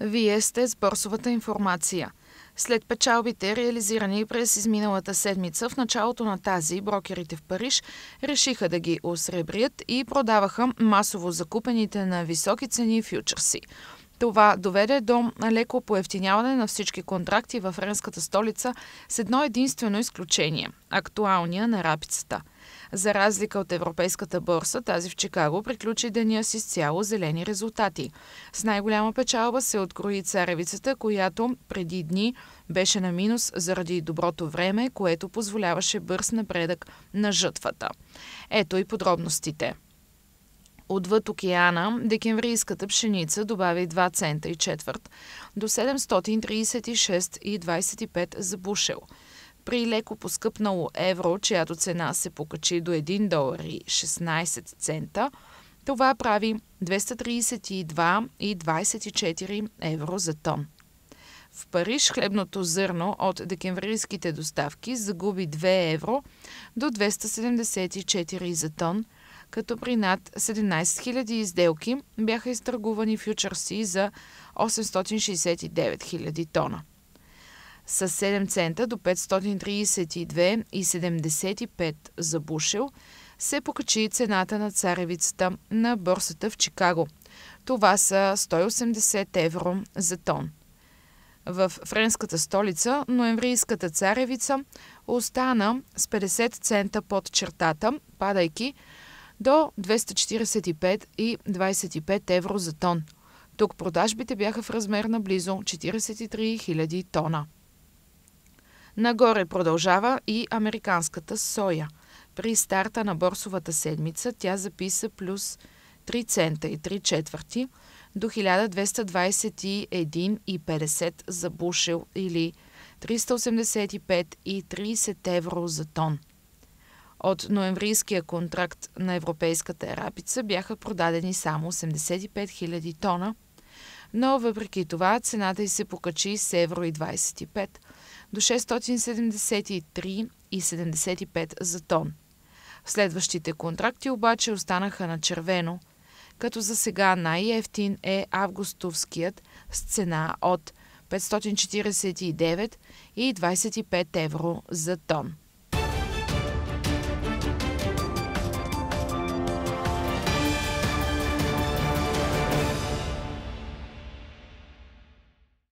Вие сте с борсовата информация. След печалбите, реализирани през изминалата седмица, в началото на тази брокерите в Париж решиха да ги осребрят и продаваха масово закупените на високи цени фьючерси. Това доведе до леко поевтиняване на всички контракти в френската столица с едно единствено изключение – актуалния на рапицата. За разлика от европейската борса, тази в Чикаго приключи деня си с цяло зелени резултати. С най-голяма печалба се открои царевицата, която преди дни беше на минус заради доброто време, което позволяваше бърз напредък на жътвата. Ето и подробностите – отвъд океана, декемврийската пшеница добави 2 цента и четвърт до 736,25 за бушел. При леко поскъпнало евро, чиято цена се покачи до 1 долар и 16 цента, това прави 232,24 евро за тон. В Париж хлебното зърно от декемврийските доставки загуби 2 евро до 274 за тон – като при над 17 000 изделки бяха изтъргувани фьючерси за 869 000 тона. С 7 цента до 532,75 за бушел се покачи цената на царевицата на борсата в Чикаго. Това са 180 евро за тон. В френската столица ноемврийската царевица остана с 50 цента под чертата, падайки до 245,25 евро за тон. Тук продажбите бяха в размер на близо 43 000 тона. Нагоре продължава и американската соя. При старта на борсовата седмица тя записа плюс 3 цента и 3 четвърти до 1221,50 за бушел или 385,30 евро за тон. От ноемврийския контракт на европейската рапица бяха продадени само 85 000 тона, но въпреки това цената й се покачи с евро и 25 до 673,75 за тон. В следващите контракти обаче останаха на червено, като за сега най-ефтин е августовският с цена от 549 и 25 евро за тон.